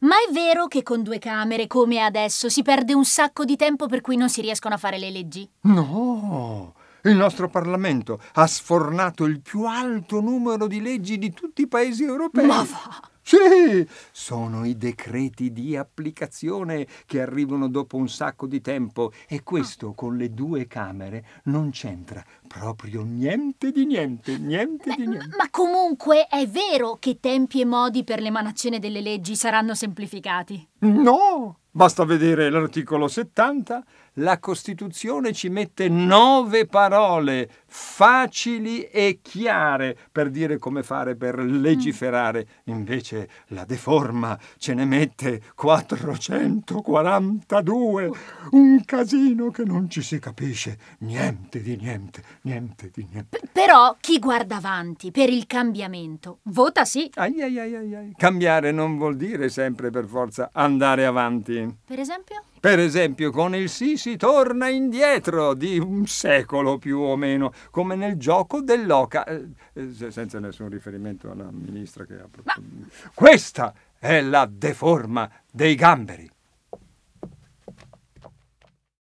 Ma è vero che con due camere, come adesso, si perde un sacco di tempo per cui non si riescono a fare le leggi? No! Il nostro Parlamento ha sfornato il più alto numero di leggi di tutti i paesi europei. Ma va! Sì, sono i decreti di applicazione che arrivano dopo un sacco di tempo e questo ah. con le due Camere non c'entra proprio niente di niente, niente Beh, di niente. Ma comunque è vero che tempi e modi per l'emanazione delle leggi saranno semplificati. No, Basta vedere l'articolo 70, la Costituzione ci mette nove parole facili e chiare per dire come fare per legiferare, invece la deforma ce ne mette 442, un casino che non ci si capisce niente di niente, niente di niente. P però chi guarda avanti per il cambiamento vota sì. Ai, ai, ai, ai, Cambiare non vuol dire sempre per forza andare avanti per esempio? Per esempio con il sì si torna indietro di un secolo più o meno, come nel gioco dell'oca, eh, eh senza nessun riferimento alla ministra che ha... Ma... Questa è la deforma dei gamberi.